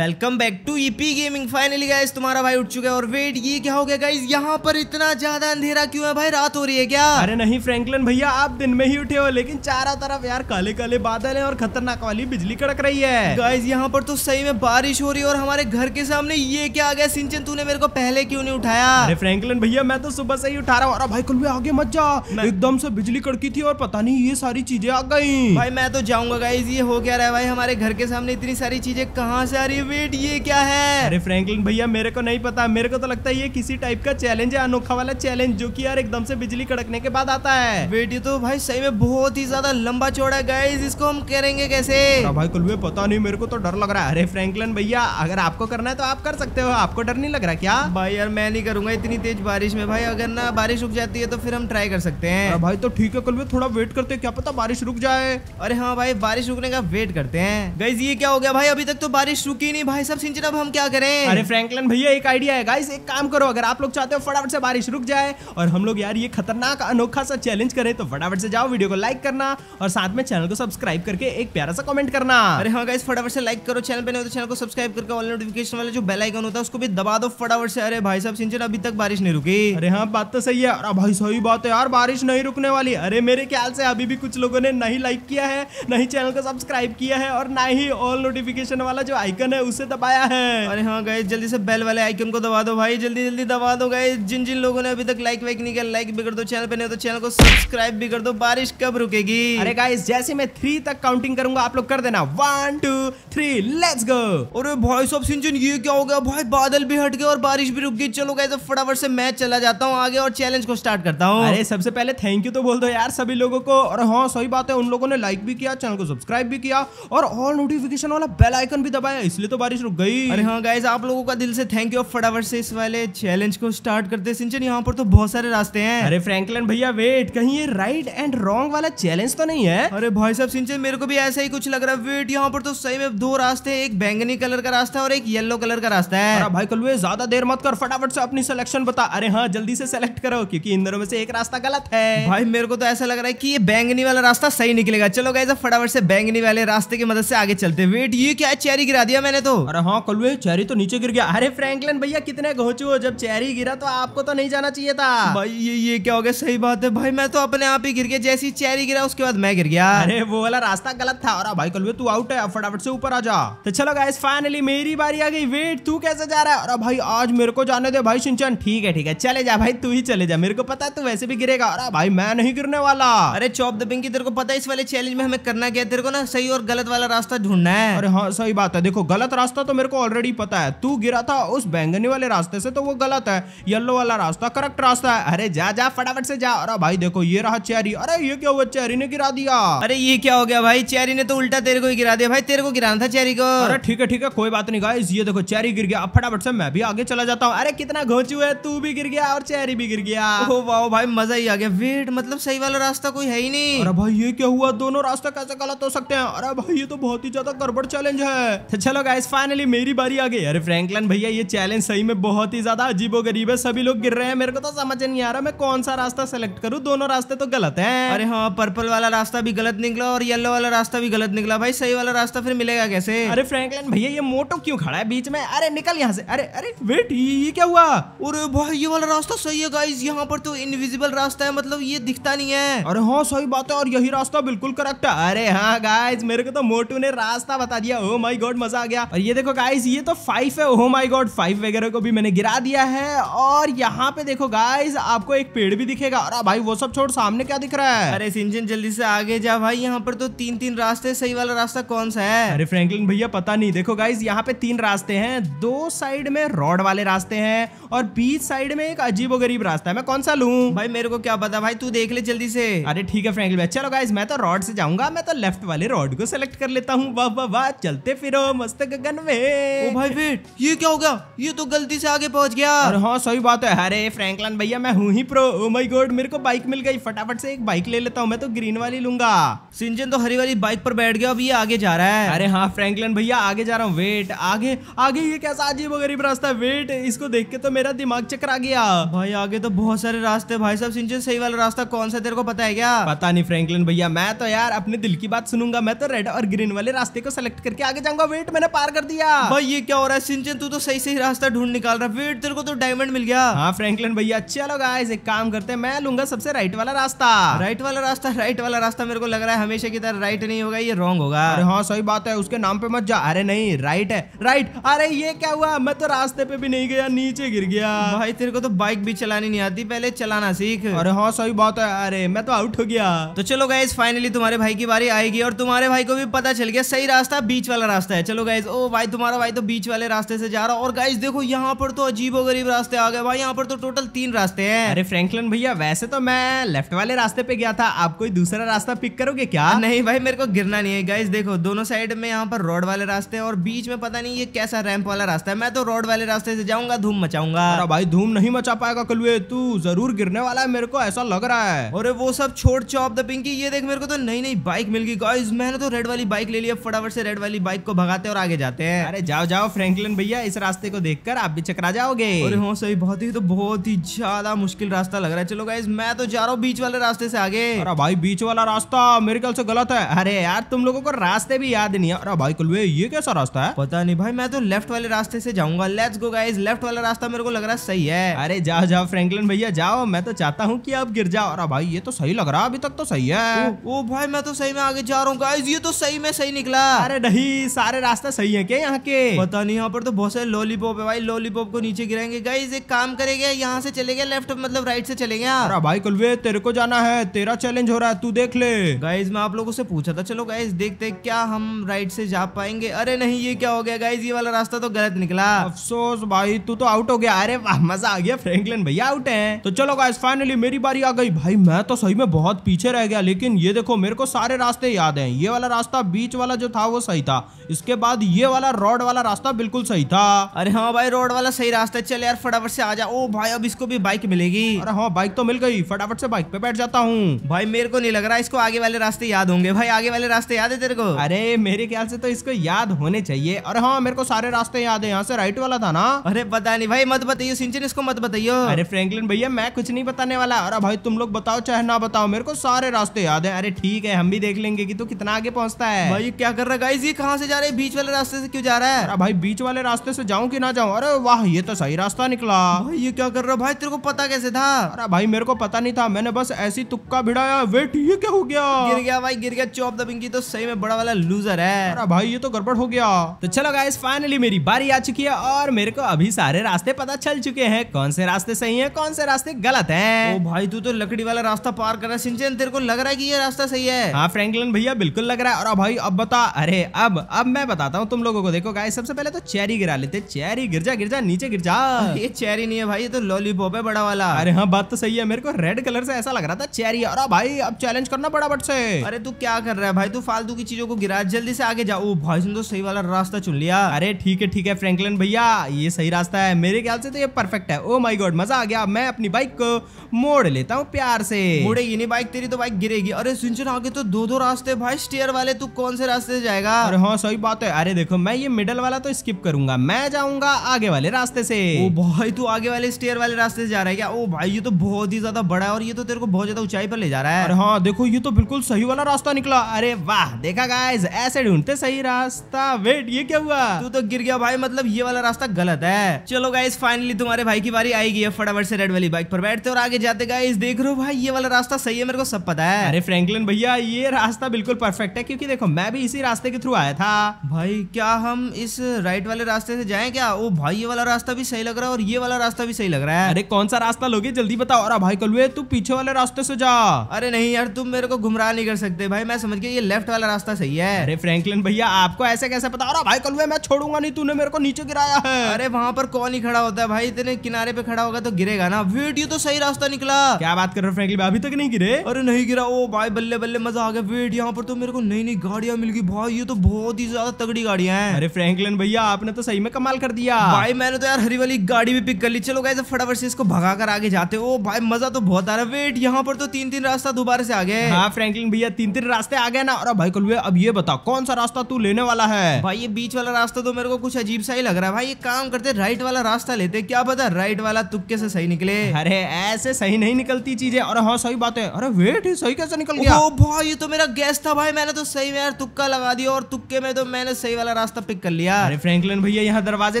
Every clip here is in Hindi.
Welcome back to EP gaming finally guys तुम्हारा भाई उठ चुका है और वेट ये क्या हो गया गाइस यहाँ पर इतना ज्यादा अंधेरा क्यों है भाई रात हो रही है क्या अरे नहीं फ्रैंकलिन भैया आप दिन में ही उठे हो लेकिन चारों तरफ यार काले काले बादल है और खतरनाक वाली बिजली कड़क रही है गाइस यहाँ पर तो सही में बारिश हो रही है और हमारे घर के सामने ये क्या आ गया सिंचन तू मेरे को पहले क्यों नहीं उठाया अरे फ्रैंकलिन भैया मैं तो सुबह से ही उठा रहा हूँ भाई कुल आगे मत जा एकदम से बिजली कड़की थी और पता नहीं ये सारी चीजें आ गई भाई मैं तो जाऊंगा गाइज ये हो क्या रहा है भाई हमारे घर के सामने इतनी सारी चीजें कहाँ से आ रही है वेट ये क्या है अरे फ्रैंकलिन भैया मेरे को नहीं पता मेरे को तो लगता है ये किसी टाइप का चैलेंज है अनोखा वाला चैलेंज जो कि यार एकदम से बिजली कड़कने के बाद आता है वेट ये तो भाई सही में बहुत ही ज्यादा लंबा चौड़ा गाइज इसको हम करेंगे कैसे भाई कुल पता नहीं मेरे को तो डर लग रहा है अरे फ्रेंकलिन भैया अगर आपको करना है तो आप कर सकते हो आपको डर नहीं लग रहा क्या भाई यार मैं नहीं करूंगा इतनी तेज बारिश में भाई अगर ना बारिश रुक जाती है तो फिर हम ट्राई कर सकते हैं भाई तो ठीक है कुलवे थोड़ा वेट करते हैं क्या पता बारिश रुक जाए अरे हाँ भाई बारिश रुकने का वेट करते हैं गाइज ये क्या हो गया भाई अभी तक तो बारिश रुकी नहीं नहीं भाई सब सिंचन अब हम क्या करें अरे फ्रैंकलिन भैया एक आइडिया है गाइस एक काम करो अगर आप लोग चाहते हो फटाफट से बारिश रुक जाए और हम लोग यार ये खतरनाक अनोखा सा चैलेंज करें तो फटाफट से जाओ वीडियो को लाइक करना और साथ में चैनल को सब्सक्राइब करके एक प्यारा सा कमेंट करना अरे हाँ गाइस फटाफट से लाइक करो चैनल पर नहीं तो चैनल को सब्सक्राइब करके ऑल नोटिफिकेशन वाले जो बेल आइकन होता है उसको भी दबा दो फटाफट से अरे भाई साहब सिंचन अभी तक बारिश नहीं रुकी अरे हाँ बात तो सही है अरे भाई सही बात है यार बारिश नहीं रुकने वाली अरे मेरे ख्याल से अभी भी कुछ लोगों ने नहीं लाइक किया है नहीं चैनल को सब्सक्राइब किया है और ना ही ऑल नोटिफिकेशन वाला जो आइकन है है उसे दबाया है अरे हाँ गए जल्दी से बेल वाले आइकन को दबा दो भाई जल्दी जल्दी दबा दो गए जिन जिन लोगों ने अभी तक लाइक वाइक नहीं किया लाइक भी कर दो चैनल पे नहीं तो चैनल को सब्सक्राइब भी कर दो बारिश कब रुकेगी अरे गाइस जैसे मैं थ्री तक काउंटिंग करूंगा आप लोग कर देना one two three let's go और वॉइस ऑफ सिंचन ये क्या हो गया भाई बादल भी हट गए और बारिश भी रुक गई चलो गए तो फटाफट से मैं चला जाता हूँ आगे और चैलेंज को स्टार्ट करता हूँ अरे सबसे पहले थैंक यू तो बोल दो यार सभी लोगों को और हाँ सही बात है उन लोगों ने लाइक भी किया चैनल को सब्सक्राइब भी किया और ऑल नोटिफिकेशन वाला बेल आइकन भी दबाया इसलिए तो तो बारिश रुक गई अरे हाँ गाइज आप लोगों का दिल से थैंक यू फटाफट से इस वाले चैलेंज को स्टार्ट करते सिंचन यहाँ पर तो बहुत सारे रास्ते हैं अरे फ्रेंकलन भैया वेट कहीं ये राइट एंड रॉन्ग वाला चैलेंज तो नहीं है अरे भाई साहब सिंचन मेरे को भी ऐसा ही कुछ लग रहा है वेट यहाँ पर तो सही में दो रास्ते एक बैंगनी कलर का रास्ता और एक येलो कलर का रास्ता है भाई कल ज्यादा देर मत कर फटाफट से अपनी सिलेक्शन बता अरे हाँ जल्दी से सेलेक्ट करो क्यूँकी इन दोनों में से एक रास्ता गलत है भाई मेरे को तो ऐसा लग रहा है की ये बैंगनी वाला रास्ता सही निकलेगा चलो गाइज फटाफट से बैंगनी वाले रास्ते की मदद से आगे चलते वेट ये क्या चेरी गिरा दिया मैंने रहे तो अरे हाँ कल चेरी तो नीचे गिर गया अरे फ्रैंकलिन भैया कितने घोचू हो जब चेरी गिरा तो आपको तो नहीं जाना चाहिए था भाई ये ये क्या हो गया सही बात है भाई मैं तो अपने आप ही गिर गया जैसे ही चेरी गिरा उसके बाद मैं गिर गया अरे वो वाला रास्ता गलत था और भाई कलुए तू आउट है फटाफट से ऊपर आ जा तो चलो गाइस फाइनली मेरी बारी आ गई वेट तू कैसे जा रहा है अरे भाई आज मेरे को जाने दे भाई सिंचन ठीक है ठीक है चले जा भाई तू ही चले जा मेरे को पता है तू वैसे भी गिरेगा अरे भाई मैं नहीं गिरने वाला अरे चौप द पिंकी तेरे को पता है इस वाले चैलेंज में हमें करना क्या तेरे को ना सही और गलत वाला रास्ता ढूंढना है अरे हाँ सही बात है देखो गलत गलत रास्ता तो मेरे को ऑलरेडी पता है तू गिरा था उस बैंगनी वाले रास्ते से तो वो गलत है येल्लो वाला रास्ता करेक्ट रास्ता है अरे जा जा फटाफट से जा अरे भाई देखो ये रहा चेरी अरे ये क्या हुआ चेरी ने गिरा दिया अरे ये क्या हो गया भाई चेरी ने तो उल्टा तेरे को ही गिरा दिया भाई तेरे को गिराना था चेरी को अरे ठीक है ठीक है कोई बात नहीं गाइस ये देखो चेरी गिर गया अब फटाफट से मैं भी आगे चला जाता हूँ अरे कितना घोचू है तू भी गिर गया और चेरी भी गिर गया ओ वाओ भाई मजा ही आ गया वेट मतलब सही वाला रास्ता कोई है ही नहीं अरे भाई ये क्या हुआ दोनों रास्ता कैसे गलत हो सकते हैं अरे भाई ये तो बहुत ही ज्यादा गड़बड़ चैलेंज है तो चलो गाय गाइस फाइनली मेरी बारी आ गई अरे फ्रैंकलिन भैया ये चैलेंज सही में बहुत ही ज्यादा अजीबो गरीब है सभी लोग गिर रहे हैं मेरे को तो समझ नहीं आ रहा मैं कौन सा रास्ता सेलेक्ट करूँ दोनों रास्ते तो गलत है अरे हाँ पर्पल वाला रास्ता भी गलत निकला और येलो वाला रास्ता भी गलत निकला भाई सही वाला रास्ता फिर मिलेगा कैसे अरे फ्रैंकलन भैया ये मोटो क्यों खड़ा है बीच में अरे निकल यहाँ से अरे अरे वेट ये क्या हुआ अरे भाई ये वाला रास्ता सही है गाइज यहाँ पर तो इनविजिबल रास्ता है मतलब ये दिखता नहीं है अरे हाँ सही बात है और यही रास्ता बिल्कुल करेक्ट है अरे हाँ गाइज मेरे को तो मोटू ने रास्ता बता दिया ओ माई गॉड मजा आ गया और ये देखो गाइस ये तो फाइव है ओह माई गॉड फाइव वगैरह को भी मैंने गिरा दिया है और यहाँ पे देखो गाइस आपको एक पेड़ भी दिखेगा और भाई वो सब छोड़ सामने क्या दिख रहा है अरे सिंजन जल्दी से आगे जा भाई यहाँ पर तो तीन तीन रास्ते सही वाला रास्ता कौन सा है अरे फ्रेंकलिन भैया पता नहीं देखो गाइज यहाँ पे तीन रास्ते है दो साइड में रॉड वाले रास्ते है और बीच साइड में एक अजीबो गरीब रास्ता है मैं कौन सा लू भाई मेरे को क्या पता भाई तू देख ले जल्दी से अरे ठीक है फ्रेंकलिन भैया चलो गाइज मैं तो रॉड से जाऊंगा मैं तो लेफ्ट वाले रॉड को सिलेक्ट कर लेता हूँ वाह वाह वाह चलते फिरो मस्त गगन में ओ भाई वेट ये क्या हो गया ये तो गलती से आगे पहुंच गया अरे हाँ सही बात है अरे फ्रैंकलन भैया मैं हूँ ही प्रो ओ माय गॉड मेरे को बाइक मिल गई फटाफट से एक बाइक ले लेता हूँ मैं तो ग्रीन वाली लूंगा सिंजन तो हरी वाली बाइक पर बैठ गया अब ये आगे जा रहा है अरे हाँ फ्रैंकलन भैया आगे जा रहा हूँ वेट आगे आगे ये कैसा अजीब गरीब रास्ता है वेट इसको देख के तो मेरा दिमाग चकरा गया भाई आगे तो बहुत सारे रास्ते भाई साहब सिंजन सही वाला रास्ता कौन सा तेरे को पता है क्या पता नहीं फ्रैंकलिन भैया मैं तो यार अपने दिल की बात सुनूंगा मैं तो रेड और ग्रीन वाले रास्ते को सेलेक्ट करके आगे जाऊंगा वेट मैंने पार पार कर दिया भाई ये क्या हो रहा है सिंचन तू तो सही सही रास्ता ढूंढ निकाल रहा वेट तेरे को तो डायमंड मिल गया हाँ फ्रैंकलिन भैया चलो अच्छा गाइस एक काम करते हैं मैं लूंगा सबसे राइट वाला रास्ता राइट वाला रास्ता राइट वाला रास्ता मेरे को लग रहा है हमेशा की तरह राइट नहीं होगा ये रॉन्ग होगा अरे हाँ सही बात है उसके नाम पे मत जा अरे नहीं राइट है राइट अरे ये क्या हुआ मैं तो रास्ते पे भी नहीं गया नीचे गिर गया भाई तेरे को तो बाइक भी चलानी नहीं आती पहले चलाना सीख अरे हाँ सही बात है अरे मैं तो आउट हो गया तो चलो गाइज फाइनली तुम्हारे भाई की बारी आएगी और तुम्हारे भाई को भी पता चल गया सही रास्ता बीच वाला रास्ता है चलो गाइज ओ भाई तुम्हारा भाई तो बीच वाले रास्ते से जा रहा और गाइस देखो यहाँ पर तो अजीब गरीब रास्ते आ गए भाई यहाँ पर तो टोटल तीन रास्ते हैं अरे फ्रैंकलिन भैया वैसे तो मैं लेफ्ट वाले रास्ते पे गया था आप कोई दूसरा रास्ता पिक करोगे क्या नहीं भाई मेरे को गिरना नहीं है गाइस देखो दोनों साइड में यहाँ पर रोड वाले रास्ते है और बीच में पता नहीं ये कैसा रैम्प वाला रास्ता है मैं तो रोड वाले रास्ते से जाऊंगा धूम मचाऊंगा अरे भाई धूम नहीं मचा पाएगा कलुए तू जरूर गिरने वाला है मेरे को ऐसा लग रहा है और वो सब छोड़ चौप द पिंकी ये देख मेरे को तो नई नई बाइक मिल गई गाइज मैंने तो रेड वाली बाइक ले लिया फटाफट से रेड वाली बाइक को भगाते और आगे जाते हैं अरे जाओ जाओ फ्रैंकलिन भैया इस रास्ते को देखकर आप भी चकरा जाओगे अरे हाँ सही बहुत ही तो बहुत ही ज्यादा मुश्किल रास्ता लग रहा है चलो गाइज मैं तो जा रहा हूँ बीच वाले रास्ते से आगे अरे भाई बीच वाला रास्ता मेरे ख्याल से गलत है अरे यार तुम लोगों को रास्ते भी याद नहीं है अरे भाई कुलवे ये कैसा रास्ता है पता नहीं भाई मैं तो लेफ्ट वाले रास्ते से जाऊंगा लेट्स गो गाइज लेफ्ट वाला रास्ता मेरे को लग रहा है सही है अरे जाओ जाओ फ्रेंकलिन भैया जाओ मैं तो चाहता हूँ की आप गिर जाओ अरे भाई ये तो सही लग रहा है अभी तक तो सही है ओ, ओ भाई मैं तो सही में आगे जा रहा हूँ गाइज ये तो सही में सही निकला अरे नहीं सारे रास्ता सही रही है क्या यहाँ के पता नहीं यहाँ पर तो बहुत सारे लॉलीपॉप है भाई लॉलीपॉप को नीचे गिराएंगे गाइज एक काम करेगा यहाँ से चले गए लेफ्ट मतलब राइट से चले गया हाँ। भाई कुलवे तेरे को जाना है तेरा चैलेंज हो रहा है तू देख ले गाइज मैं आप लोगों से पूछा था चलो गाइज देखते क्या हम राइट से जा पाएंगे अरे नहीं ये क्या हो गया गाइज ये वाला रास्ता तो गलत निकला अफसोस भाई तू तो आउट हो गया अरे मजा आ गया फ्रेंकलिन भैया आउट है तो चलो गाइज फाइनली मेरी बारी आ गई भाई मैं तो सही में बहुत पीछे रह गया लेकिन ये देखो मेरे को सारे रास्ते याद है ये वाला रास्ता बीच वाला जो था वो सही था इसके बाद ये ये वाला रोड वाला रास्ता बिल्कुल सही था अरे हाँ भाई रोड वाला सही रास्ता चल यार फटाफट से आ जाओ भाई अब इसको भी बाइक मिलेगी अरे हाँ बाइक तो मिल गई फटाफट से बाइक पे बैठ जाता हूँ भाई मेरे को नहीं लग रहा इसको आगे वाले रास्ते याद होंगे भाई आगे वाले रास्ते याद है तेरे को अरे मेरे ख्याल से तो इसको याद होने चाहिए अरे हाँ मेरे को सारे रास्ते याद है यहाँ से राइट वाला था ना अरे पता नहीं भाई मत बताइए सिंचन इसको मत बताइए अरे फ्रेंकलिन भैया मैं कुछ नहीं बताने वाला अरे भाई तुम लोग बताओ चाहे ना बताओ मेरे को सारे रास्ते याद है अरे ठीक है हम भी देख लेंगे की तू कितना आगे पहुँचता है भाई क्या कर रहा है कहाँ से जा रहे बीच वाले रास्ते रास्ते से क्यों जा रहा है अरे भाई बीच वाले रास्ते से जाऊँ की ना जाऊँ अरे वाह ये तो सही रास्ता निकला भाई ये क्या कर रहा है भाई तेरे को पता कैसे था अरे भाई मेरे को पता नहीं था मैंने बस ऐसी तुक्का भिड़ाया वेट ये क्या हो गया गिर गया भाई गिर गया चौप दबिंगी तो सही में बड़ा वाला लूजर है अरे भाई ये तो गड़बड़ हो गया तो चलो गाइस फाइनली मेरी बारी आ चुकी है और मेरे को अभी सारे रास्ते पता चल चुके हैं कौन से रास्ते सही है कौन से रास्ते गलत है ओ भाई तू तो लकड़ी वाला रास्ता पार कर रहा है सिंचन तेरे को लग रहा है की ये रास्ता सही है हाँ फ्रेंकलिन भैया बिल्कुल लग रहा है और भाई अब बता अरे अब अब मैं बताता हूँ तुम तुम लोगों को देखो गाइस सबसे पहले तो चेरी गिरा लेते चेरी गिर जा गिर जा नीचे गिर जा हाँ, ये चेरी नहीं है भाई ये तो लॉलीपॉप है बड़ा वाला अरे हाँ बात तो सही है मेरे को रेड कलर से ऐसा लग रहा था चेरी अरे भाई अब चैलेंज करना बड़ा बट से अरे तू क्या कर रहा है भाई तू फालतू की चीजों को गिरा जल्दी से आगे जाओ भाई तुम तो सही वाला रास्ता चुन लिया अरे ठीक है ठीक है फ्रेंकलिन भैया ये सही रास्ता है मेरे ख्याल से तो ये परफेक्ट है ओ माई गॉड मजा आ गया मैं अपनी बाइक को मोड़ लेता हूँ प्यार से मोड़ेगी नहीं बाइक तेरी तो बाइक गिरेगी अरे सुन आगे तो दो दो रास्ते भाई स्टेयर वाले तू कौन से रास्ते जाएगा अरे हाँ सही बात है अरे देखो देखो मैं ये मिडल वाला तो स्किप करूंगा मैं जाऊंगा आगे वाले रास्ते से ओ भाई तू आगे वाले स्टेयर वाले रास्ते से जा रहा है क्या ओ भाई ये तो बहुत ही ज्यादा बड़ा है और ये तो तेरे को बहुत ज्यादा ऊंचाई पर ले जा रहा है हाँ देखो ये तो बिल्कुल सही वाला रास्ता निकला अरे वाह देखा गाइज ऐसे ढूंढते सही रास्ता वेट ये क्या हुआ तू तो गिर गया भाई मतलब ये वाला रास्ता गलत है चलो गाइज फाइनली तुम्हारे भाई की बारी आएगी फटाफट से रेड वाली बाइक पर बैठते और आगे जाते गाइज देख रहे हो भाई ये वाला रास्ता सही है मेरे को सब पता है अरे फ्रेंकलिन भैया ये रास्ता बिल्कुल परफेक्ट है क्योंकि देखो मैं भी इसी रास्ते के थ्रू आया था भाई क्या क्या हम इस राइट वाले रास्ते से जाएं क्या वो भाई ये वाला रास्ता भी सही लग रहा है और ये वाला रास्ता भी सही लग रहा है अरे कौन सा रास्ता लोगे जल्दी बताओ अरे भाई कलुए तू पीछे वाले रास्ते से जा अरे नहीं यार तुम मेरे को गुमराह नहीं कर सकते भाई मैं समझ गया ये लेफ्ट वाला रास्ता सही है अरे फ्रेंकलिन भैया आपको ऐसे कैसे पता अरे भाई कलुए मैं छोड़ूंगा नहीं तूने मेरे को नीचे गिराया है अरे वहाँ पर कौन ही खड़ा होता है भाई इतने किनारे पे खड़ा होगा तो गिरेगा ना वेट ये तो सही रास्ता निकला क्या बात कर रहे हो फ्रेंकलिन अभी तक नहीं गिरे अरे नहीं गिरा ओ भाई बल्ले बल्ले मजा आ गया वेट यहाँ पर तो मेरे को नई नई गाड़ियाँ मिल गई भाई ये तो बहुत ही ज्यादा तगड़ी गाड़ी बढ़िया है अरे फ्रैंकलिन भैया आपने तो सही में कमाल कर दिया भाई मैंने तो यार हरी वाली गाड़ी भी पिक कर ली चलो गए फटाफट से इसको भगा कर आगे जाते हो भाई मजा तो बहुत आ रहा है वेट यहाँ पर तो तीन तीन रास्ता दोबारा से आ गए हाँ फ्रेंकलिन भैया तीन तीन रास्ते आ गए ना और भाई कलुए अब ये बता कौन सा रास्ता तू लेने वाला है भाई ये बीच वाला रास्ता तो मेरे को कुछ अजीब सा ही लग रहा है भाई ये काम करते राइट वाला रास्ता लेते क्या पता राइट वाला तुक्के से सही निकले अरे ऐसे सही नहीं निकलती चीजें और हाँ सही बात है अरे वेट ही सही कैसे निकल गया ओ भाई ये तो मेरा गैस था भाई मैंने तो सही में यार तुक्का लगा दिया और तुक्के में तो मैंने सही वाला वाला रास्ता पिक कर लिया अरे फ्रैंकलिन भैया यहाँ दरवाजे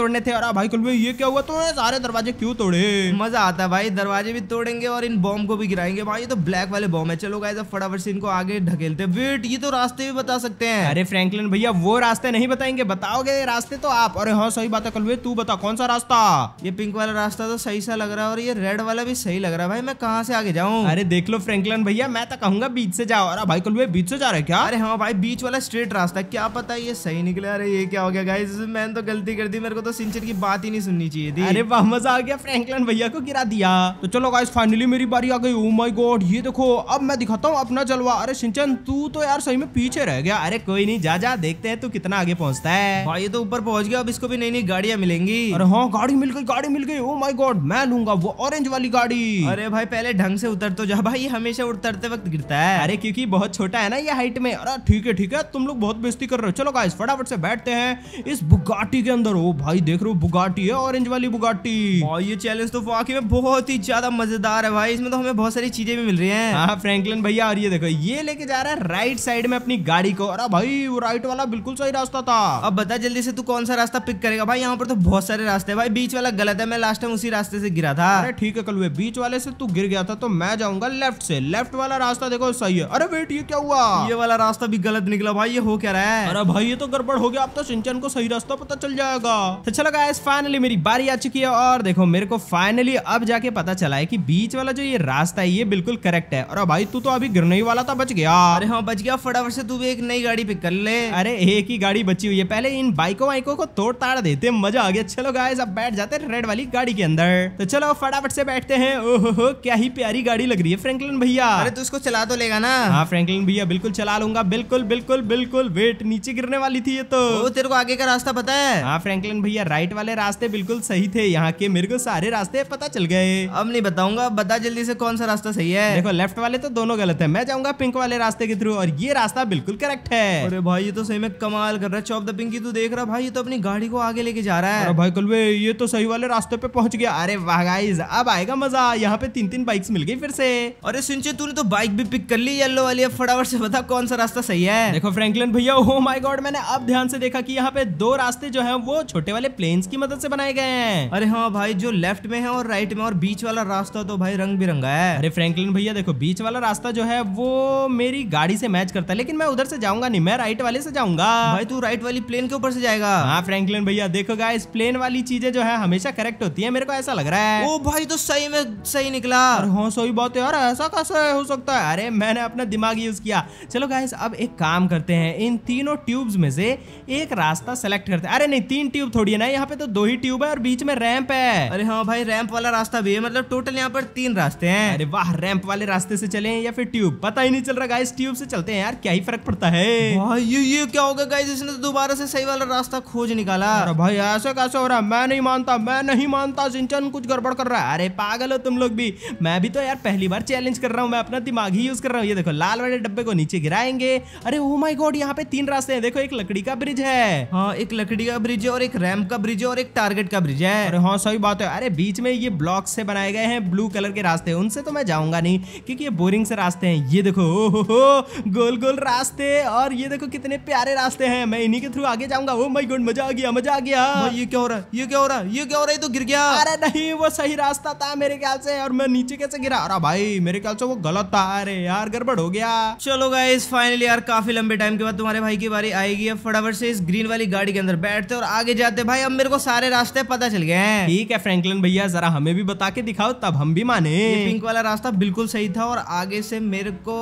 तोड़ने थे और भाई कुल भाई ये क्या हुआ तुमने तो सारे दरवाजे क्यों तोड़े मजा आता है भाई दरवाजे भी तोड़ेंगे और इन बॉम्ब को भी गिराएंगे भाई ये तो ब्लैक वाले बॉम्ब है चलो गाइस अब फटाफट से इनको आगे ढकेलते वेट ये तो रास्ते भी बता सकते हैं अरे फ्रैंकलिन भैया वो रास्ते नहीं बताएंगे बताओगे रास्ते तो आप अरे हाँ सही बात है कल तू बता कौन सा रास्ता ये पिंक वाला रास्ता तो सही सा लग रहा है और ये रेड वाला भी सही लग रहा है भाई मैं कहाँ से आगे जाऊँ अरे देख लो फ्रैंकलिन भैया मैं तो कहूंगा बीच से जाओ अरे भाई कल बीच से जा रहे क्या अरे हाँ भाई बीच वाला स्ट्रेट रास्ता क्या पता ये सही निकले अरे ये क्या हो गया गाइज मैंने तो गलती कर दी मेरे को तो सिंचर की बात ही नहीं सुननी चाहिए थी अरे वाह मजा आ गया फ्रैंकलिन भैया को गिरा दिया तो चलो गाइज फाइनली मेरी बारी आ गई ओ माय गॉड ये देखो अब मैं दिखाता हूँ अपना जलवा अरे सिंचन तू तो यार सही में पीछे रह गया अरे कोई नहीं जा जा देखते है तू कितना आगे पहुंचता है भाई ये तो ऊपर पहुंच गया अब इसको भी नई नई गाड़ियाँ मिलेंगी अरे हाँ गाड़ी मिल गई गाड़ी मिल गई ओ माई गॉड मैं लूंगा वो ऑरेंज वाली गाड़ी अरे भाई पहले ढंग से उतर तो जा भाई हमेशा उतरते वक्त गिरता है अरे क्योंकि बहुत छोटा है ना ये हाइट में अरे ठीक है ठीक है तुम लोग बहुत बेजती कर रहे हो चलो गाइस फटाफट से बैठते हैं इस बुगाटी के अंदर हो भाई देख रहे हो बुगाटी है ऑरेंज वाली बुगाटी और ये चैलेंज तो वाकई में बहुत ही ज्यादा मजेदार है भाई इसमें तो हमें बहुत सारी चीजें भी मिल रही है हाँ फ्रेंकलिन भैया और ये देखो ये लेके जा रहा है राइट साइड में अपनी गाड़ी को अरे भाई वो राइट वाला बिल्कुल सही रास्ता था अब बता जल्दी से तू कौन सा रास्ता पिक करेगा भाई यहाँ पर तो बहुत सारे रास्ते भाई बीच वाला गलत है मैं लास्ट टाइम उसी रास्ते से गिरा था अरे ठीक है कल बीच वाले से तू गिर गया था तो मैं जाऊंगा लेफ्ट से लेफ्ट वाला रास्ता देखो सही है अरे वेट ये क्या हुआ ये वाला रास्ता भी गलत निकला भाई ये हो क्या रहा है अरे भाई ये तो गड़बड़ हो करोगे आप तो सिंचन को सही रास्ता पता चल जाएगा तो चलो गाइस फाइनली मेरी बारी आ चुकी है और देखो मेरे को फाइनली अब जाके पता चला है की बीच वाला जो ये रास्ता है ये बिल्कुल करेक्ट है और भाई तू तो अभी गिरने ही वाला था बच गया अरे हाँ बच गया फटाफट से तू भी एक नई गाड़ी पिक कर ले अरे एक ही गाड़ी बची हुई है पहले इन बाइकों वाइकों को तोड़ ताड़ देते मजा आ गया चलो गाइस अब बैठ जाते रेड वाली गाड़ी के अंदर तो चलो फटाफट से बैठते हैं ओहो क्या ही प्यारी गाड़ी लग रही है फ्रैंकलिन भैया अरे तू इसको चला तो लेगा ना हाँ फ्रैंकलिन भैया बिल्कुल चला लूंगा बिल्कुल बिल्कुल बिल्कुल वेट नीचे गिरने वाली थी ये तो वो तेरे को आगे का रास्ता पता है हाँ फ्रैंकलिन भैया राइट वाले रास्ते बिल्कुल सही थे यहाँ के मेरे को सारे रास्ते पता चल गए अब नहीं बताऊंगा बता जल्दी से कौन सा रास्ता सही है देखो लेफ्ट वाले तो दोनों गलत है मैं जाऊंगा पिंक वाले रास्ते के थ्रू और ये रास्ता बिल्कुल करेक्ट है अरे भाई ये तो सही में कमाल कर रहा है चौप द पिंकी तू देख रहा भाई ये तो अपनी गाड़ी को आगे लेके जा रहा है भाई कल ये तो सही वाले रास्ते पे पहुंच गया अरे वाह अब आएगा मजा यहाँ पे तीन तीन बाइक मिल गई फिर से अरे सुनचे तूने तो बाइक भी पिक कर ली येलो वाली फटाफट से बता कौन सा रास्ता सही है देखो फ्रेंकलिन भैया हो माई गॉड मैंने अब ध्यान से देखा कि यहाँ पे दो रास्ते जो है वो छोटे वाले प्लेन्स की मदद से बनाए गए हैं अरे हाँ भाई जो लेफ्ट में है और राइट में और बीच वाला रास्ता तो भाई रंग बिरंगा है अरे फ्रेंकलिन भैया देखो बीच वाला रास्ता जो है वो मेरी गाड़ी से मैच करता है लेकिन मैं उधर से जाऊंगा नहीं मैं राइट वाले से जाऊंगा भाई तू राइट वाली प्लेन के ऊपर से जाएगा हाँ फ्रेंकलिन भैया देखो इस प्लेन वाली चीजें जो है हमेशा करेक्ट होती है मेरे को ऐसा लग रहा है वो भाई तो सही में सही निकला हाँ सही बात है यार ऐसा कैसे हो सकता है अरे मैंने अपना दिमाग यूज किया चलो गाइस अब एक काम करते हैं इन तीनों ट्यूब्स में से एक रास्ता सेलेक्ट करते हैं अरे नहीं तीन ट्यूब थोड़ी है ना यहाँ पे तो दो ही ट्यूब है और बीच में रैंप है अरे हाँ भाई रैंप वाला रास्ता भी है मतलब टोटल यहाँ पर तीन रास्ते हैं अरे वाह रैंप वाले रास्ते से चले या फिर ट्यूब पता ही नहीं चल रहा गाइस ट्यूब से चलते हैं यार क्या ही फर्क पड़ता है ये ये क्या होगा गाइस इसने तो दोबारा से सही वाला रास्ता खोज निकाला अरे भाई ऐसा कैसे हो रहा मैं नहीं मानता मैं नहीं मानता सिंचन कुछ गड़बड़ कर रहा है अरे पागल हो तुम लोग भी मैं भी तो यार पहली बार चैलेंज कर रहा हूँ मैं अपना दिमाग ही यूज कर रहा हूँ ये देखो लाल वाले डब्बे को नीचे गिराएंगे अरे ओ माई गॉड यहाँ पे तीन रास्ते हैं देखो एक लकड़ी का ब्रिज है हाँ एक लकड़ी का ब्रिज है और एक रैम का ब्रिज है और एक टारगेट का ब्रिज है अरे हाँ सही बात है अरे बीच में ये ब्लॉक से बनाए गए हैं ब्लू कलर के रास्ते उनसे तो मैं जाऊंगा नहीं क्योंकि ये बोरिंग से रास्ते हैं ये देखो ओहो गोल गोल रास्ते और ये देखो कितने प्यारे रास्ते हैं मैं इन्हीं के थ्रू आगे जाऊंगा ओ माय गॉड मजा आ गया मजा आ गया ये क्या हो रहा है ये क्या हो रहा है ये क्या हो रहा है तो गिर गया अरे नहीं वो सही रास्ता था मेरे ख्याल से और मैं नीचे कैसे गिरा अरे भाई मेरे ख्याल से वो गलत था अरे यार गड़बड़ हो गया चलो गाइस फाइनली यार काफी लंबे टाइम के बाद तुम्हारे भाई की बारी आएगी अब फटाफट से इस ग्रीन वाली गाड़ी के अंदर बैठते और आगे जाते भाई अब मेरे को सारे रास्ते पता चल गए ठीक है फ्रैंकलिन भैया जरा हमें भी बता के दिखाओ तब हम भी माने पिंक वाला रास्ता बिल्कुल सही था और आगे से मेरे को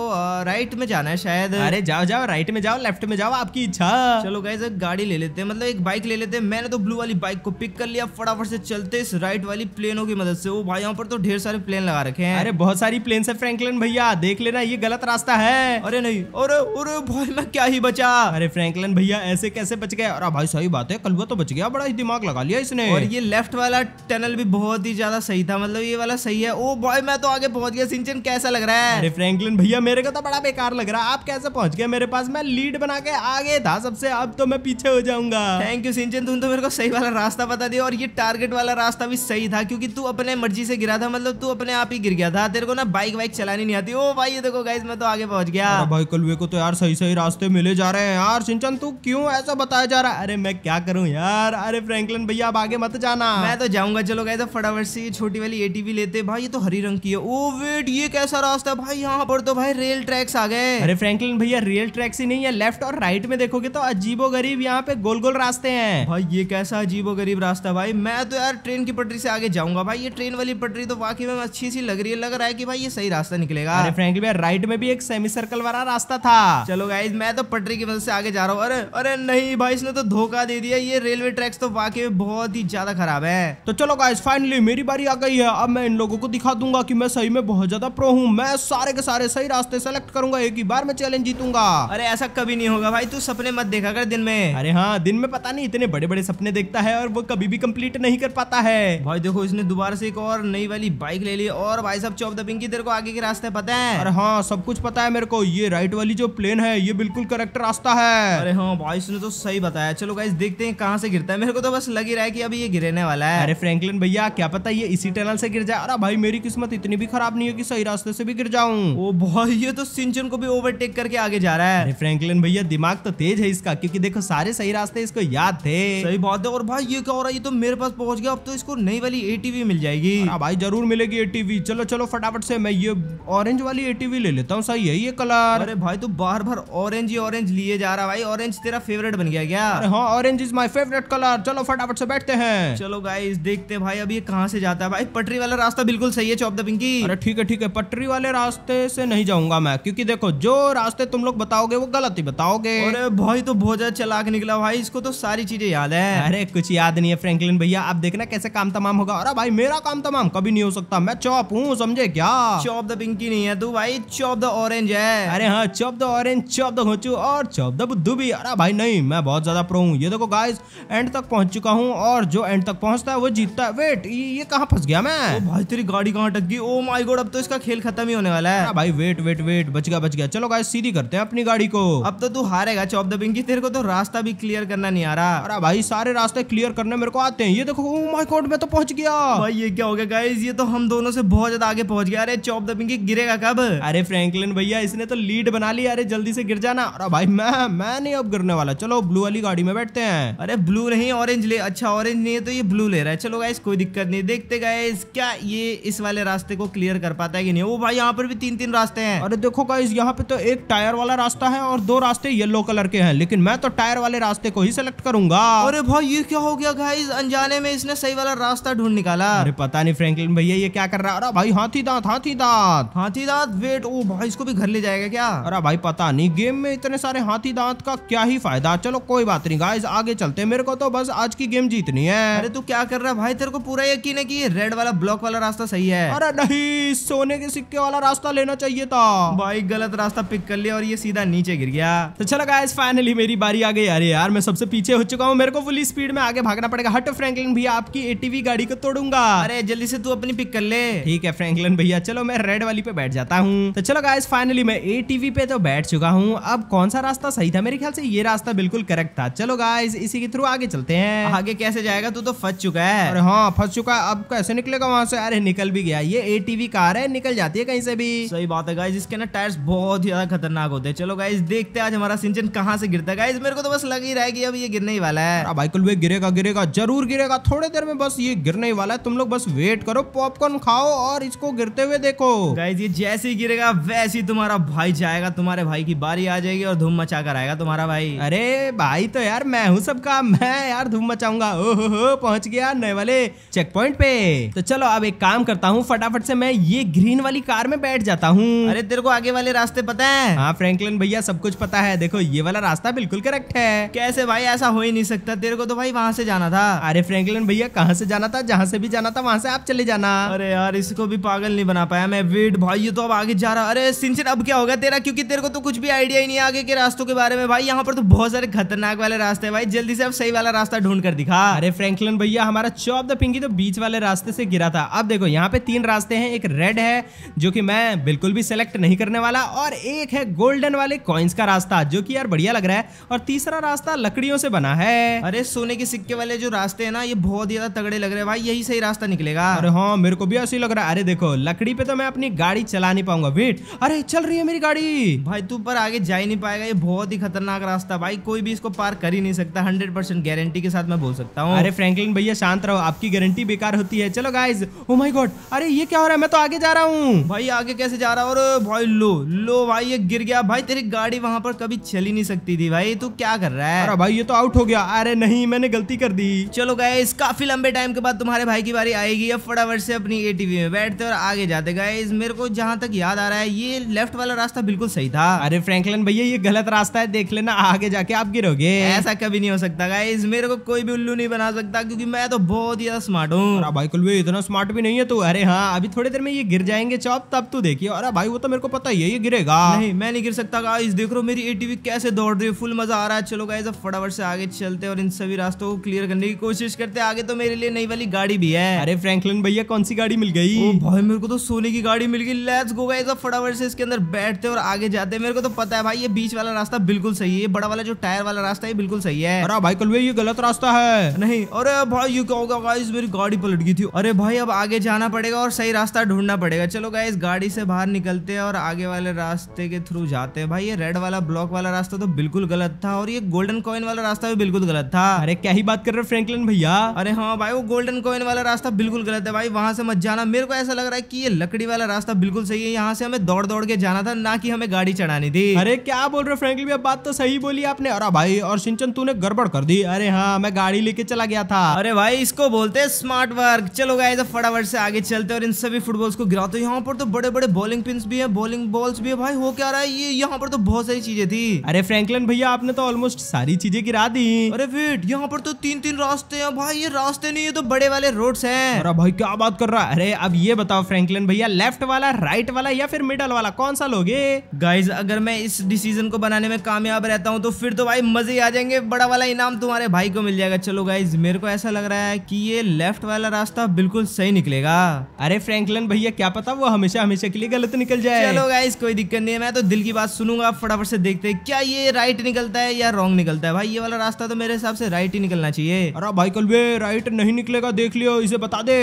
राइट में जाना है शायद अरे जाओ जाओ राइट में जाओ लेफ्ट में जाओ आपकी इच्छा चलो गाइज गाड़ी ले लेते हैं मतलब एक बाइक ले लेते हैं मैंने तो ब्लू वाली बाइक को पिक कर लिया फटाफट से चलते इस राइट वाली प्लेनों की मदद से वो भाई यहाँ पर तो ढेर सारे प्लेन लगा रखे हैं अरे बहुत सारी प्लेन है फ्रेंकलिन भैया देख लेना ये गलत रास्ता है अरे नहीं अरे अरे भाई मैं क्या ही बचा अरे फ्रेंकलिन भैया ऐसे इससे कैसे बच गया अरे भाई सही बात है कलवा तो बच गया बड़ा ही दिमाग लगा लिया इसने और ये लेफ्ट वाला टनल भी बहुत ही ज्यादा सही था मतलब ये वाला सही है ओ बॉय मैं तो आगे पहुंच गया सिंचन कैसा लग रहा है फ्रेंकलिन भैया मेरे को तो बड़ा बेकार लग रहा है आप कैसे पहुंच गए मेरे पास मैं लीड बना के आगे था सबसे अब तो मैं पीछे हो जाऊंगा थैंक यू सिंचन तुम तो मेरे को सही वाला रास्ता बता दिया और ये टारगेट वाला रास्ता भी सही था क्योंकि तू अपने मर्जी से गिरा था मतलब तू अपने आप ही गिर गया था तेरे को ना बाइक वाइक चलानी नहीं आती ओ भाई ये देखो गाइज मैं तो आगे पहुंच गया भाई कलवे को तो यार सही सही रास्ते मिले जा रहे हैं यार सिंचन तू क्यों ऐसा बताया जा रहा है अरे मैं क्या करूँ यार अरे फ्रैंकलिन भैया आप आगे मत जाना मैं तो जाऊंगा चलो गए तो फटाफट से ये छोटी वाली एटीवी लेते भाई ये तो हरी रंग की है ओ वेट ये कैसा रास्ता भाई यहाँ पर तो भाई रेल ट्रैक्स आ गए अरे फ्रेंकलिन भैया रेल ट्रैक्स ही नहीं है लेफ्ट और राइट में देखोगे तो अजीबो गरीब यहाँ पे गोल गोल रास्ते है भाई ये कैसा अजीबो गरीब रास्ता भाई मैं तो यार ट्रेन की पटरी से आगे जाऊंगा भाई ये ट्रेन वाली पटरी तो वाकई में अच्छी सी लग रही है लग रहा है की भाई ये सही रास्ता निकलेगा अरे भैया राइट में भी एक सेमी सर्कल वाला रास्ता था चलो गाइज मैं तो पटरी की मदद से आगे जा रहा हूँ अरे अरे नहीं भाई इसने तो धोखा दे दिया ये रेलवे ट्रैक्स तो वाकई में बहुत ही ज्यादा खराब है तो चलो गाइस फाइनली मेरी बारी आ गई है अब मैं इन लोगों को दिखा दूंगा की मैं सही में बहुत ज्यादा प्रो हूँ मैं सारे के सारे सही रास्ते सेलेक्ट करूंगा एक ही बार में चैलेंज जीतूंगा अरे ऐसा कभी नहीं होगा भाई तू सपने मत देखा कर दिन में अरे हाँ दिन में पता नहीं इतने बड़े बड़े सपने देखता है और वो कभी भी कम्प्लीट नहीं कर पाता है भाई देखो इसने दोबारा से एक और नई वाली बाइक ले ली और भाई साहब चौप दबिंग की तेरे को आगे के रास्ते पता है अरे हाँ सब कुछ पता है मेरे को ये राइट वाली जो प्लेन है ये बिल्कुल करेक्ट रास्ता है अरे हाँ भाई आपने तो सही बताया चलो गाइस देखते हैं कहाँ से गिरता है मेरे को तो बस लग ही रहा है कि अभी ये गिरने वाला है अरे फ्रैंकलिन भैया क्या पता ये इसी टनल से गिर जाए अरे भाई मेरी किस्मत इतनी भी खराब नहीं है कि सही रास्ते से भी गिर जाऊं ओ भाई ये तो सिंचन को भी ओवरटेक करके आगे जा रहा है फ्रेंकलिन भैया दिमाग तो तेज है इसका क्यूँकी देखो सारे सही रास्ते इसको याद थे सही बात है और भाई ये क्या हो रहा है ये तो मेरे पास पहुंच गया अब तो इसको नई वाली ए मिल जाएगी भाई जरूर मिलेगी ए चलो चलो फटाफट से मैं ये ऑरेंज वाली ए ले लेता हूँ सही है ये कलर अरे भाई तो बार बार ऑरेंज ही ऑरेंज लिए जा रहा भाई ऑरेंज तेरा फेवरेट फेवरेट बन गया क्या हाँ orange is my favourite colour चलो फटाफट से बैठते हैं चलो गाइस देखते हैं भाई अब ये कहाँ से जाता है भाई पटरी वाला रास्ता बिल्कुल सही है चौप द पिंकी अरे ठीक है ठीक है पटरी वाले रास्ते से नहीं जाऊंगा मैं क्योंकि देखो जो रास्ते तुम लोग बताओगे वो गलत ही बताओगे अरे भाई तो बहुत ज्यादा चला के निकला भाई इसको तो सारी चीजें याद है अरे कुछ याद नहीं है फ्रेंकलिन भैया आप देखना कैसे काम तमाम होगा अरे भाई मेरा काम तमाम कभी नहीं हो सकता मैं चौप हूँ समझे क्या चौप द पिंकी नहीं है तू भाई चौप द ऑरेंज है अरे हाँ chop the orange chop the घोचू और चौप द बुद्धू भी अरे भाई नहीं नहीं मैं बहुत ज़्यादा प्रो हूँ ये देखो गाइस एंड तक पहुंच चुका हूँ और जो एंड तक पहुंचता है वो जीतता है वेट ये, ये कहाँ फंस गया मैं ओ भाई तेरी गाड़ी कहाँ टक गई ओ माई गोड अब तो इसका खेल खत्म ही होने वाला है भाई वेट वेट वेट बच गया बच गया चलो गाइस सीधी करते हैं अपनी गाड़ी को अब तो तू हारेगा चौप द दबिंग तेरे को तो रास्ता भी क्लियर करना नहीं आ रहा अरे भाई सारे रास्ते क्लियर करने मेरे को आते हैं ये देखो ओ माई गोड में तो पहुंच गया भाई ये क्या हो गया गाइज ये तो हम दोनों से बहुत ज्यादा आगे पहुंच गया अरे चौप द दबिंग गिरेगा कब अरे फ्रेंकलिन भैया इसने तो लीड बना ली अरे जल्दी से गिर जाना अरे भाई मैं मैं नहीं अब गिरने वाला चलो ब्लू वाली गाड़ी में बैठते हैं अरे ब्लू नहीं ऑरेंज ले अच्छा ऑरेंज नहीं है तो ये ब्लू ले रहा है चलो गाइस कोई दिक्कत नहीं देखते गाइस क्या ये इस वाले रास्ते को क्लियर कर पाता है कि नहीं वो भाई यहाँ पर भी तीन तीन रास्ते हैं अरे देखो गाइस यहाँ पे तो एक टायर वाला रास्ता है और दो रास्ते येलो कलर के हैं लेकिन मैं तो टायर वाले रास्ते को ही सिलेक्ट करूंगा अरे भाई ये क्या हो गया गाइस अनजाने में इसने सही वाला रास्ता ढूंढ निकाला अरे पता नहीं फ्रेंकलिन भैया ये क्या कर रहा है अरे भाई हाथी दांत हाथी दांत हाथी दांत वेट ओ भाई इसको भी घर ले जाएगा क्या अरे भाई पता नहीं गेम में इतने सारे हाथी दांत का क्या ही फायदा फायदा चलो कोई बात नहीं गाइस आगे चलते मेरे को तो बस आज की गेम जीतनी है अरे तू क्या कर रहा है भाई तेरे को पूरा यकीन है की रेड वाला ब्लॉक वाला रास्ता सही है अरे नहीं सोने के सिक्के वाला रास्ता लेना चाहिए था भाई गलत रास्ता पिक कर लिया और ये सीधा नीचे गिर गया तो चलो गाइस फाइनली मेरी बारी आ गई अरे यार मैं सबसे पीछे हो चुका हूँ मेरे को फुल स्पीड में आगे भागना पड़ेगा हट फ्रेंकलिन भैया आपकी एटीवी गाड़ी को तोड़ूंगा अरे जल्दी से तू अपनी पिक कर ले ठीक है फ्रेंकलिन भैया चलो मैं रेड वाली पे बैठ जाता हूँ तो चलो गाइस फाइनली मैं एटीवी पे तो बैठ चुका हूँ अब कौन सा रास्ता सही था मेरे ख्याल से ये रास्ता बिल्कुल करेक्ट था चलो गाइज इसी के थ्रू आगे चलते हैं आगे कैसे जाएगा तू तो फंस चुका है अरे हाँ फंस चुका है अब कैसे निकलेगा वहाँ से अरे निकल भी गया ये एटीवी कार है निकल जाती है कहीं से भी सही बात है गाइज इसके ना टायर बहुत ही ज्यादा खतरनाक होते हैं चलो गाइज देखते आज हमारा सिंचन कहाँ से गिरता है गाइज मेरे को तो बस लग ही रहा है की अब ये गिरने ही वाला है बाइकल वे गिरेगा गिरेगा जरूर गिरेगा थोड़ी देर में बस ये गिरने ही वाला है तुम लोग बस वेट करो पॉपकॉर्न खाओ और इसको गिरते हुए देखो गाइज ये जैसे ही गिरेगा वैसे ही तुम्हारा भाई जाएगा तुम्हारे भाई की बारी आ जाएगी और धूम मचा कर आएगा तुम्हारा भाई अरे भाई तो यार मैं हूँ सबका मैं यार धूम मचाऊंगा हो पहुंच गया नए वाले चेक पॉइंट पे तो चलो अब एक काम करता हूँ फटाफट से मैं ये ग्रीन वाली कार में बैठ जाता हूँ अरे तेरे को आगे वाले रास्ते पता है हाँ फ्रेंकलिन भैया सब कुछ पता है देखो ये वाला रास्ता बिल्कुल करेक्ट है कैसे भाई ऐसा हो ही नहीं सकता तेरे को तो भाई वहाँ से जाना था अरे फ्रेंकलिन भैया कहाँ से जाना था जहाँ से भी जाना था वहाँ से आप चले जाना अरे यार इसको भी पागल नहीं बना पाया मैं वेट भाई ये तो अब आगे जा रहा अरे सिंचन अब क्या होगा तेरा क्यूँकी तेरे को तो कुछ भी आइडिया ही नहीं आगे के रास्तों के बारे में भाई यहाँ पर तो बहुत सारे खतरनाक वाले रास्ते हैं भाई जल्दी से अब सही वाला रास्ता ढूंढ कर दिखा अरे फ्रैंकलिन भैया हमारा चौप द पिंकी तो बीच वाले रास्ते से गिरा था अब देखो यहाँ पे तीन रास्ते हैं एक रेड है जो कि मैं बिल्कुल भी सिलेक्ट नहीं करने वाला और एक है गोल्डन वाले कॉइन्स का रास्ता जो की यार बढ़िया लग रहा है और तीसरा रास्ता लकड़ियों से बना है अरे सोने के सिक्के वाले जो रास्ते है ना ये बहुत ज्यादा तगड़े लग रहे हैं भाई यही सही रास्ता निकलेगा अरे हाँ मेरे को भी ऐसे लग रहा है अरे देखो लकड़ी पे तो मैं अपनी गाड़ी चला नहीं पाऊंगा वेट अरे चल रही है मेरी गाड़ी भाई तू पर आगे जा ही नहीं पाएगा ये बहुत ही खतरनाक रास्ता भाई कोई भी इसको पार कर ही नहीं सकता हंड्रेड परसेंट गारंटी के साथ मैं बोल सकता हूँ अरे फ्रैंकलिन भैया शांत रहो आपकी गारंटी बेकार होती है चलो गाइज ओ माई गॉड अरे ये क्या हो रहा है मैं तो आगे जा रहा हूँ भाई आगे कैसे जा रहा और भाई लो लो भाई ये गिर गया भाई तेरी गाड़ी वहां पर कभी चल ही नहीं सकती थी भाई तू क्या कर रहा है अरे भाई ये तो आउट हो गया अरे नहीं मैंने गलती कर दी चलो गए काफी लंबे टाइम के बाद तुम्हारे भाई की बारी आएगी अब फटाफट से अपनी एटीवी में बैठते और आगे जाते गए मेरे को जहाँ तक याद आ रहा है ये लेफ्ट वाला रास्ता बिल्कुल सही था अरे फ्रैंकलिन भैया ये गलत रास्ता है देख लेना आगे जाके आप गिरोगे ऐसा कभी नहीं हो सकता गाइज मेरे को कोई भी उल्लू नहीं बना सकता क्योंकि मैं तो बहुत ही स्मार्ट हूँ भाई कुल इतना स्मार्ट भी नहीं है तू तो, अरे हाँ अभी थोड़ी देर में ये गिर जाएंगे चौप तब तू देखिए अरे भाई वो तो मेरे को पता ही है ये गिरेगा नहीं मैं नहीं गिर सकता गाइज देख रो मेरी एटीवी कैसे दौड़ रही है फुल मजा आ रहा है चलो गाइज अब फटाफट से आगे चलते और इन सभी रास्तों को क्लियर करने की कोशिश करते आगे तो मेरे लिए नई वाली गाड़ी भी है अरे फ्रैंकलिन भैया कौन सी गाड़ी मिल गई भाई मेरे को तो सोने की गाड़ी मिल गई लेट्स गो गाइज अब फटाफट से इसके अंदर बैठते और आगे जाते मेरे को तो पता है भाई ये बीच वाला रास्ता बिल्कुल सही है बड़ा वाला जो टायर वाला रास्ता ही बिल्कुल सही है अरे भाई कल ये गलत रास्ता है नहीं अरे भाई ये क्या होगा गाइस मेरी गाड़ी पलट गई थी अरे भाई अब आगे जाना पड़ेगा और सही रास्ता ढूंढना पड़ेगा चलो गाइस गाड़ी से बाहर निकलते हैं और आगे वाले रास्ते के थ्रू जाते हैं भाई ये रेड वाला ब्लॉक वाला रास्ता तो बिल्कुल गलत था और ये गोल्डन कॉइन वाला रास्ता भी बिल्कुल गलत था अरे क्या ही बात कर रहे फ्रेंकलिन भैया अरे हाँ भाई वो गोल्डन कॉइन वाला रास्ता बिल्कुल गलत है भाई वहां से मत जाना मेरे को ऐसा लग रहा है की ये लकड़ी वाला रास्ता बिल्कुल सही है यहाँ से हमें दौड़ दौड़ के जाना था ना कि हमें गाड़ी चढ़ानी थी अरे क्या बोल रहे फ्रेंकलिन भैया बात तो सही बोली आपने अरे भाई और सिंचन तूने गड़बड़ कर दी अरे हाँ मैं गाड़ी लेके चला गया था अरे भाई इसको बोलते हैं स्मार्ट वर्क चलो गाय तो फटाफट से आगे चलते और इन सभी फुटबॉल्स को गिराते यहाँ पर तो बड़े बड़े बॉलिंग पिन भी है बॉलिंग बॉल्स भी है भाई हो क्या रहा है ये यहाँ पर तो बहुत सारी चीजें थी अरे फ्रैंकलिन भैया आपने तो ऑलमोस्ट सारी चीजें गिरा दी अरे वेट यहाँ पर तो तीन तीन रास्ते हैं भाई ये रास्ते नहीं है तो बड़े वाले रोड्स है अरे भाई क्या बात कर रहा है अरे अब ये बताओ फ्रैंकलिन भैया लेफ्ट वाला राइट वाला या फिर मिडल वाला कौन सा लोगे गाइज अगर मैं इस डिसीजन को बनाने में कामयाब रहता हूँ तो फिर तो तो भाई मजे आ जाएंगे बड़ा वाला इनाम तुम्हारे भाई को मिल जाएगा चलो गाइज मेरे को ऐसा लग रहा है कि ये लेफ्ट वाला रास्ता बिल्कुल सही निकलेगा अरे फ्रेंकलन भैया क्या पता वो हमेशा हमेशा के लिए गलत निकल जाए चलो गाइज कोई दिक्कत नहीं है मैं तो दिल की बात सुनूंगा फटाफट से देखते हैं क्या ये राइट निकलता है या रॉन्ग निकलता है भाई ये वाला रास्ता तो मेरे हिसाब से राइट ही निकलना चाहिए अरे भाई कल वे राइट नहीं निकलेगा देख लियो इसे बता दे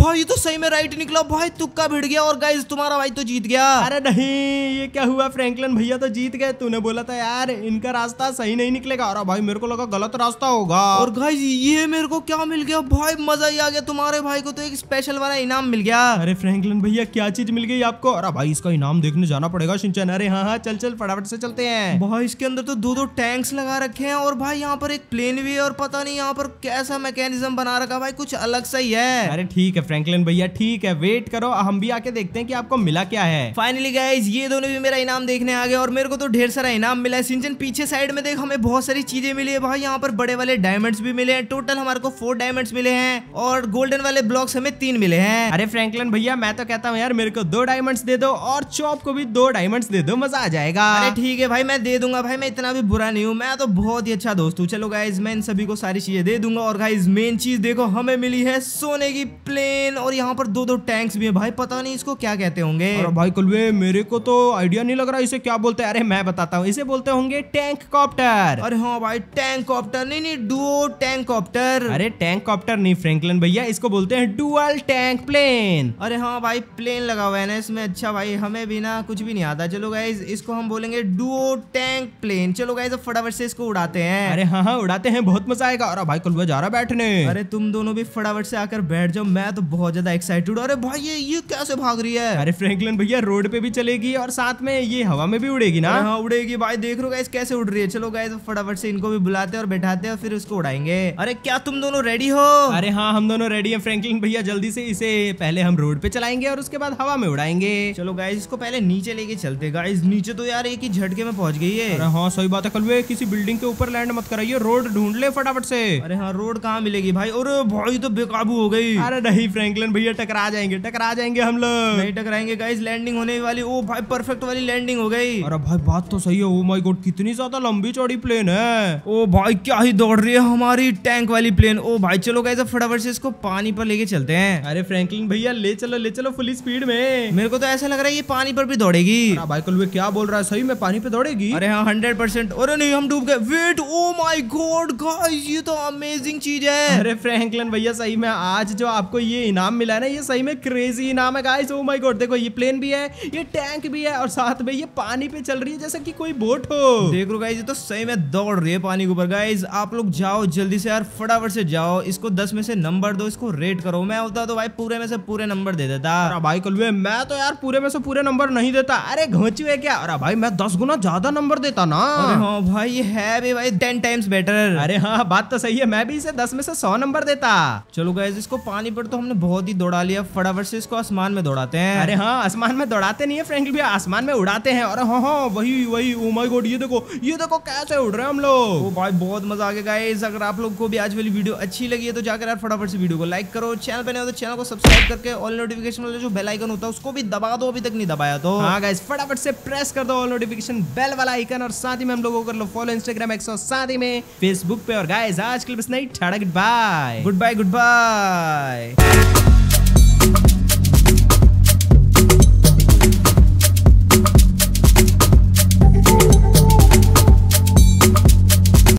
भाई तो सही में राइट निकला भाई तुक्का भिड़ गया और गाइज तुम्हारा भाई तो जीत गया अरे नहीं ये क्या हुआ फ्रेंकलन भैया तो जीत गए तूने बोला था यार इन इनका रास्ता सही नहीं निकलेगा अरे भाई मेरे को लगा गलत रास्ता होगा और गाइस ये मेरे को क्या मिल गया भाई मजा ही आ गया तुम्हारे भाई को तो एक स्पेशल वाला इनाम मिल गया अरे फ्रेंकलन भैया क्या चीज मिल गई आपको अरे भाई इसका इनाम देखने जाना पड़ेगा सिंचन अरे हाँ हाँ चल चल फटाफट से चलते हैं भाई इसके अंदर तो दो दो टैंक्स लगा रखे हैं और भाई यहाँ पर एक प्लेन भी है और पता नहीं यहाँ पर कैसा मैकेनिज्म बना रखा भाई कुछ अलग सा ही है अरे ठीक है फ्रेंकलिन भैया ठीक है वेट करो हम भी आके देखते हैं कि आपको मिला क्या है फाइनली गाइज ये दोनों भी मेरा इनाम देखने आ गए और मेरे को तो ढेर सारा इनाम मिला है सिंचन पीछे पीछे साइड में देख हमें बहुत सारी चीजें मिली है भाई यहाँ पर बड़े वाले डायमंड्स भी मिले हैं टोटल हमारे को फोर डायमंड्स मिले हैं और गोल्डन वाले ब्लॉक्स हमें तीन मिले हैं अरे फ्रैंकलिन भैया मैं तो कहता हूँ यार मेरे को दो डायमंड्स दे दो और चॉप को भी दो डायमंड्स दे दो मजा आ जाएगा अरे ठीक है भाई मैं दे दूंगा भाई मैं इतना भी बुरा नहीं हूँ मैं तो बहुत ही अच्छा दोस्त हूँ चलो गाइज मैं इन सभी को सारी चीजें दे दूंगा और गाइज मेन चीज देखो हमें मिली है सोने की प्लेन और यहाँ पर दो दो टैंक्स भी है भाई पता नहीं इसको क्या कहते होंगे भाई कुलवे मेरे को तो आइडिया नहीं लग रहा इसे क्या बोलते हैं अरे मैं बताता हूँ इसे बोलते होंगे टैंक कॉप्टर अरे हाँ भाई टैंक कॉप्टर नहीं नहीं डुओ टैंक कॉप्टर अरे टैंक कॉप्टर नहीं फ्रैंकलिन भैया इसको बोलते हैं डुअल टैंक प्लेन अरे हाँ भाई प्लेन लगा हुआ है ना इसमें अच्छा भाई हमें भी ना कुछ भी नहीं आता चलो गाइज इसको हम बोलेंगे डुओ टैंक प्लेन चलो गाइज फटाफट से इसको उड़ाते हैं अरे हाँ हाँ उड़ाते हैं बहुत मजा आएगा अरे भाई कुलवा जा रहा बैठने अरे तुम दोनों भी फटाफट से आकर बैठ जाओ मैं तो बहुत ज्यादा एक्साइटेड अरे भाई ये ये कैसे भाग रही है अरे फ्रेंकलन भैया रोड पे भी चलेगी और साथ में ये हवा में भी उड़ेगी ना हाँ उड़ेगी भाई देख लो गाइज कैसे से उड़ रही है चलो गाइस फटाफट से इनको भी बुलाते और बैठाते और फिर उसको उड़ाएंगे अरे क्या तुम दोनों रेडी हो अरे हाँ हम दोनों रेडी है फ्रेंकलिन भैया जल्दी से इसे पहले हम रोड पे चलाएंगे और उसके बाद हवा में उड़ाएंगे चलो गाइज इसको पहले नीचे लेके चलते गाइज नीचे तो यार एक ही झटके में पहुंच गई है हाँ सही बात है कल किसी बिल्डिंग के ऊपर लैंड मत कराइए रोड ढूंढ ले फटाफट से अरे हाँ रोड कहाँ मिलेगी भाई और भाई तो बेकाबू हो गई अरे नहीं फ्रेंकलिन भैया टकरा जाएंगे टकरा जाएंगे हम लोग नहीं टकराएंगे गाइज लैंडिंग होने वाली ओ भाई परफेक्ट वाली लैंडिंग हो गई अरे भाई बात तो सही है ओ माई गोड कितनी ज्यादा लंबी चौड़ी प्लेन है ओ भाई क्या ही दौड़ रही है हमारी टैंक वाली प्लेन ओ भाई चलो कैसे फटाफट से इसको पानी पर लेके चलते हैं अरे फ्रैंकलिन भैया ले चलो ले चलो फुल स्पीड में मेरे को तो ऐसा लग रहा है ये पानी पर भी दौड़ेगी भाई कल क्या बोल रहा है सही में पानी पे दौड़ेगी अरे हाँ हंड्रेड परसेंट और नहीं हम डूब गए wait oh my god guys ये तो अमेजिंग चीज है अरे फ्रैंकलिन भैया सही में आज जो आपको ये इनाम मिला है ना ये सही में क्रेजी इनाम है गाइस ओ माय गॉड देखो ये प्लेन भी है ये टैंक भी है और साथ में ये पानी पे चल रही है जैसे कि कोई बोट हो देखो करो गाइज तो सही में दौड़ रही है पानी के ऊपर गाइज आप लोग जाओ जल्दी से यार फटाफट से जाओ इसको दस में से नंबर दो इसको रेट करो मैं होता तो भाई पूरे में से पूरे नंबर दे देता अरे भाई कलवे मैं तो यार पूरे में से पूरे नंबर नहीं देता अरे घोचू है क्या अरे भाई मैं दस गुना ज्यादा नंबर देता ना अरे हाँ भाई है भी भाई टेन टाइम्स बेटर अरे हाँ बात तो सही है मैं भी इसे दस में से सौ नंबर देता चलो गाइज इसको पानी पर तो हमने बहुत ही दौड़ा लिया फटाफट से इसको आसमान में दौड़ाते हैं अरे हाँ आसमान में दौड़ाते नहीं है फ्रेंकली भैया आसमान में उड़ाते हैं अरे हाँ हाँ वही वही ओ माय गॉड ये देखो ये देखो कैसे उड़ रहे हम लोग तो भाई बहुत मजा आ गया गाइस अगर आप लोग को भी आज वाली वीडियो अच्छी लगी है तो जाकर यार फटाफट से वीडियो को लाइक करो चैनल पर नहीं तो चैनल को सब्सक्राइब करके ऑल नोटिफिकेशन वाले जो बेल आइकन होता है उसको भी दबा दो अभी तक नहीं दबाया तो हाँ गाइस फटाफट से प्रेस कर दो ऑल नोटिफिकेशन बेल वाला आइकन और साथ ही में हम लोगों को कर लो फॉलो इंस्टाग्राम एक्सो साथ ही में फेसबुक पे और गाइस आज के लिए बस नहीं ठाड़ा good bye good bye good bye